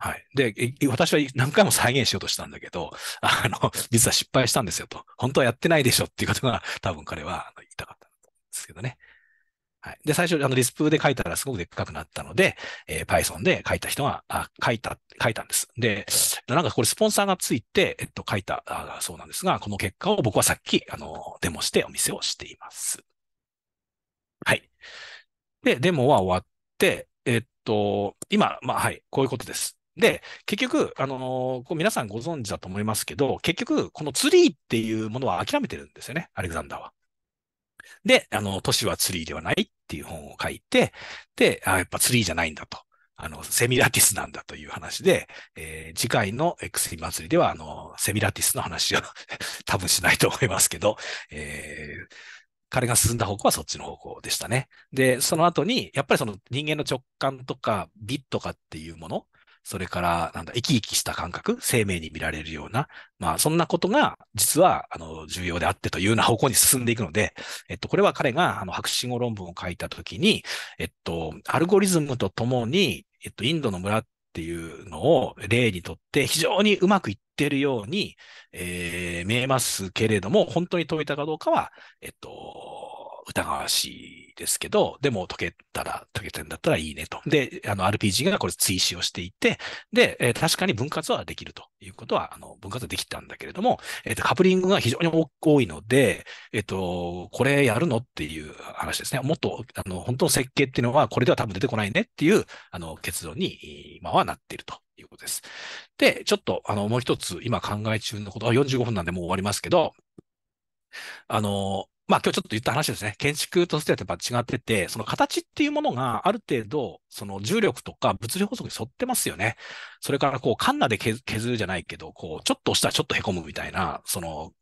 はい。で、私は何回も再現しようとしたんだけど、あの、実は失敗したんですよと。本当はやってないでしょっていうことが多分彼は言いたかったんですけどね。はい。で、最初、あの、リスプで書いたらすごくでっかくなったので、えー、Python で書いた人が、あ、書いた、書いたんです。で、なんかこれスポンサーがついて、えっと、書いたあそうなんですが、この結果を僕はさっき、あの、デモしてお店をしています。はい。で、デモは終わって、えっと、今、まあ、はい、こういうことです。で、結局、あのこう皆さんご存知だと思いますけど、結局、このツリーっていうものは諦めてるんですよね、アレクザンダーは。で、あの、都市はツリーではないっていう本を書いて、で、あやっぱツリーじゃないんだと。あの、セミラティスなんだという話で、えー、次回の x リ祭りでは、あの、セミラティスの話を 多分しないと思いますけど、えー、彼が進んだ方向はそっちの方向でしたね。で、その後に、やっぱりその人間の直感とか美とかっていうもの、それから、なんだ、生き生きした感覚、生命に見られるような、まあ、そんなことが、実は、あの、重要であってというような方向に進んでいくので、えっと、これは彼が、あの、白紙語論文を書いたときに、えっと、アルゴリズムとともに、えっと、インドの村っていうのを例にとって非常にうまくいってるように、えー、見えますけれども、本当に解いたかどうかは、えっと、疑わしいですけど、でも解けたら、解けてんだったらいいねと。で、あの RPG がこれ追試をしていて、で、えー、確かに分割はできるということは、あの、分割はできたんだけれども、えっ、ー、と、カプリングが非常に多いので、えっ、ー、と、これやるのっていう話ですね。もっと、あの、本当の設計っていうのは、これでは多分出てこないねっていう、あの、結論に今はなっているということです。で、ちょっと、あの、もう一つ、今考え中のこと、は45分なんでもう終わりますけど、あの、まあ今日ちょっと言った話ですね。建築としてはやっぱ違ってて、その形っていうものがある程度、その重力とか物理法則に沿ってますよね。それからこうカンナで削るじゃないけど、こうちょっと押したらちょっと凹むみたいな、その、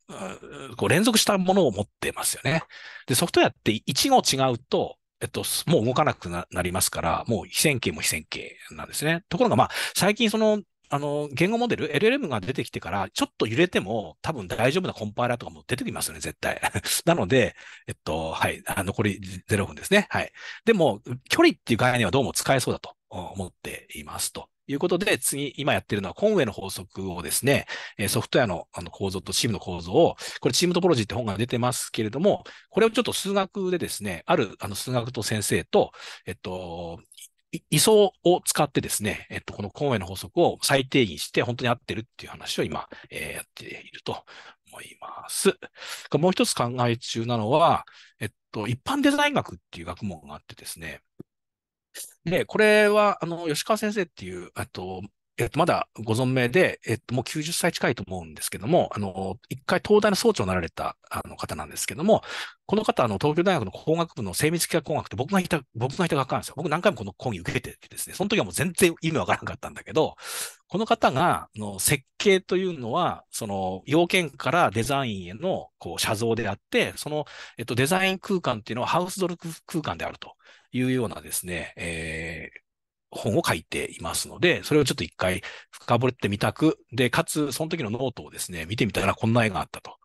こう連続したものを持ってますよね。で、ソフトウェアって1号違うと、えっと、もう動かなくなりますから、もう非線形も非線形なんですね。ところが、まあ、最近そのあの、言語モデル、LLM が出てきてから、ちょっと揺れても、多分大丈夫なコンパイラーとかも出てきますよね、絶対。なので、えっと、はい、あ残り0分ですね。はい。でも、距離っていう概念はどうも使えそうだと思っていますと。いうことで、次、今やってるのは、コンウェイの法則をですね、ソフトウェアの構造とチームの構造を、これ、チームトポロジーって本が出てますけれども、これをちょっと数学でですね、あるあの数学と先生と、えっと、位相を使ってですね、えっと、この公ンの法則を再定義して、本当に合ってるっていう話を今、えー、やっていると思います。もう一つ考え中なのは、えっと、一般デザイン学っていう学問があってですね、で、これは、あの、吉川先生っていう、っと、えっと、まだご存命で、えっと、もう90歳近いと思うんですけども、あの、一回東大の総長になられたあの方なんですけども、この方、あの、東京大学の工学部の精密機械工学って僕がいた、僕がいた学科なんですよ。僕何回もこの講義受けててですね、その時はもう全然意味わからなかったんだけど、この方が、の設計というのは、その要件からデザインへのこう写像であって、その、えっと、デザイン空間っていうのはハウスドル空間であるというようなですね、えー、本を書いていますので、それをちょっと一回深掘ってみたく、で、かつ、その時のノートをですね、見てみたらこんな絵があったと。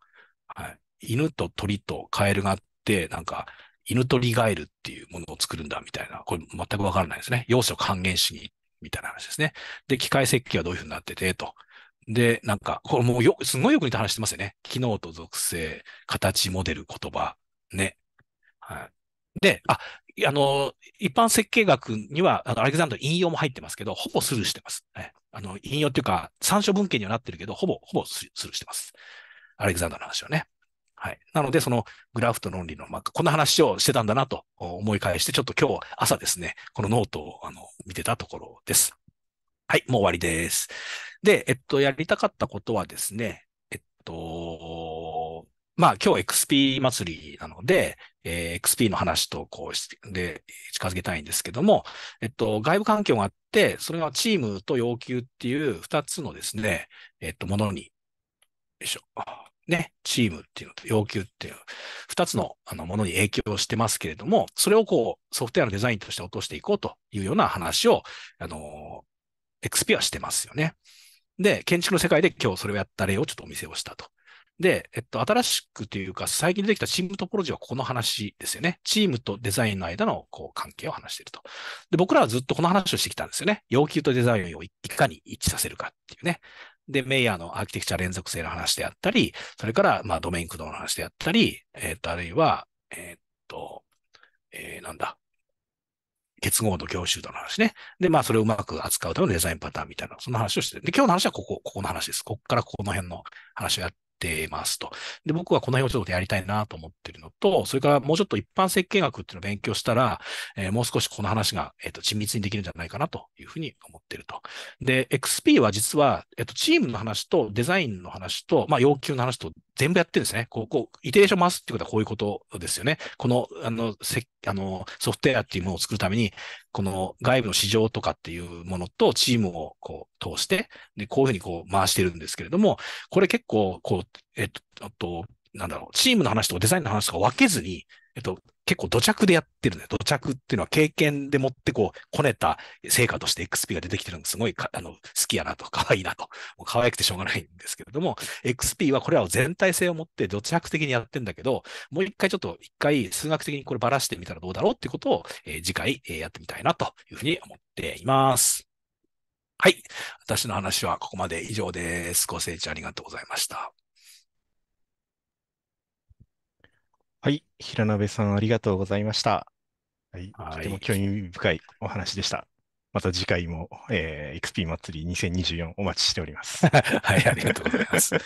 はい。犬と鳥とカエルがあって、なんか、犬とリガエルっていうものを作るんだみたいな、これ全くわからないですね。要素還元主義みたいな話ですね。で、機械設計はどういうふうになってて、と。で、なんか、これもうよ、すごいよく似た話してますよね。機能と属性、形、モデル、言葉、ね。はい。で、あ、あの、一般設計学には、あの、アレクサンド引用も入ってますけど、ほぼスルーしてます。ね、あの、引用っていうか、参照文献にはなってるけど、ほぼ、ほぼスルーしてます。アレクサンドの話はね。はい。なので、そのグラフと論理の、まあ、こんな話をしてたんだなと思い返して、ちょっと今日朝ですね、このノートをあの見てたところです。はい、もう終わりです。で、えっと、やりたかったことはですね、えっと、まあ今日 XP 祭りなので、えー、XP の話とこうで近づけたいんですけども、えっと、外部環境があって、それがチームと要求っていう二つのですね、えっと、ものに、よいしょ。ね、チームっていうのと要求っていう二つのあのものに影響してますけれども、それをこうソフトウェアのデザインとして落としていこうというような話を、あの、XP はしてますよね。で、建築の世界で今日それをやった例をちょっとお見せをしたとで、えっと、新しくというか、最近出てきたチームトポロジーはこの話ですよね。チームとデザインの間のこう関係を話していると。で、僕らはずっとこの話をしてきたんですよね。要求とデザインをいかに一致させるかっていうね。で、メイヤーのアーキテクチャ連続性の話であったり、それから、まあ、ドメイン駆動の話であったり、えっと、あるいは、えっと、えー、なんだ、結合の業種度の話ね。で、まあ、それをうまく扱うためのデザインパターンみたいな、そんな話をして、で、今日の話はここ、ここの話です。ここからこの辺の話をやっってますと。で、僕はこの辺をちょっとやりたいなと思ってるのと、それからもうちょっと一般設計学っていうのを勉強したら、えー、もう少しこの話が、えっ、ー、と、緻密にできるんじゃないかなというふうに思ってると。で、XP は実は、えっ、ー、と、チームの話とデザインの話と、まあ、要求の話と全部やってるんですね。こう、こう、イテレーション回すってことはこういうことですよね。この、あの、せあのソフトウェアっていうものを作るために、この外部の市場とかっていうものとチームをこう通して、で、こういうふうにこう回してるんですけれども、これ結構、こう、えっと、なんだろう、チームの話とかデザインの話とか分けずに、えっと、結構土着でやってるね。土着っていうのは経験でもってこう、こねた成果として XP が出てきてるのがすごいあの、好きやなと、可愛いなと、もう可愛くてしょうがないんですけれども、XP はこれらを全体性を持って土着的にやってんだけど、もう一回ちょっと一回数学的にこればらしてみたらどうだろうっていうことを、えー、次回、えー、やってみたいなというふうに思っています。はい。私の話はここまで以上です。ご清聴ありがとうございました。はい、平鍋さんありがとうございました。はい、とても興味深いお話でした。また次回も、えー、XP 祭り2024お待ちしております。はい、ありがとうございます。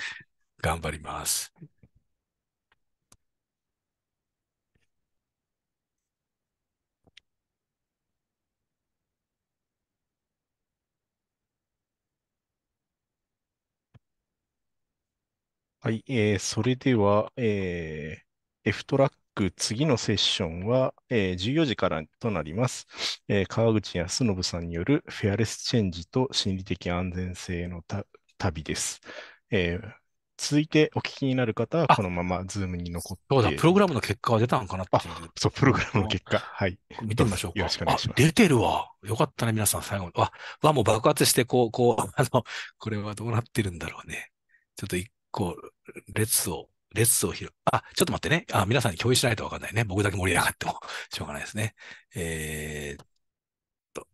頑張ります。はい、えー、それでは、えー F トラック次のセッションは、えー、14時からとなります、えー、川口康信さんによるフェアレスチェンジと心理的安全性の旅です、えー、続いてお聞きになる方は、このままズームに残って。そうだ、プログラムの結果は出たのかなってそう、プログラムの結果。はい。見てみましょうか。よろしくお願いします。出てるわ。よかったね、皆さん、最後に。わ、わ、もう爆発して、こう、こう、あの、これはどうなってるんだろうね。ちょっと一個、列をレッスンを広、あ、ちょっと待ってね。あ、皆さんに共有しないとわかんないね。僕だけ盛り上がっても しょうがないですね。えー、と、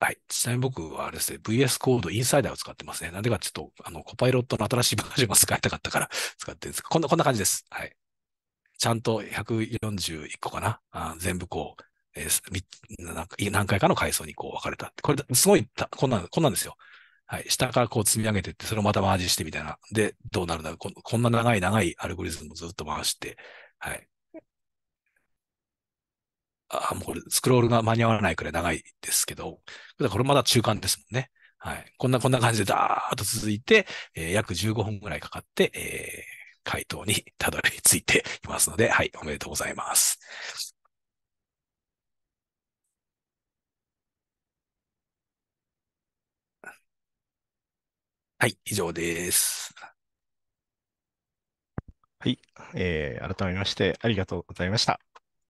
はい。ちなみに僕はあれですね、VS コードインサイダーを使ってますね。なんでかちょっと、あの、コパイロットの新しいバージョンが使いたかったから 使ってるんですこんな、こんな感じです。はい。ちゃんと141個かな。あ全部こう、え何回かの階層にこう分かれた。これ、すごい、こんな、こんなんですよ。はい、下からこう積み上げてって、それをまたマージしてみたいな。で、どうなるんだろうこ。こんな長い長いアルゴリズムをずっと回して、はい。あ、もうこれ、スクロールが間に合わないくらい長いですけど、これまだ中間ですもんね。はい。こんな、こんな感じでダーッと続いて、えー、約15分くらいかかって、えー、回答にたどり着いていますので、はい、おめでとうございます。はい、以上です。はい、えー、改めましてありがとうございました。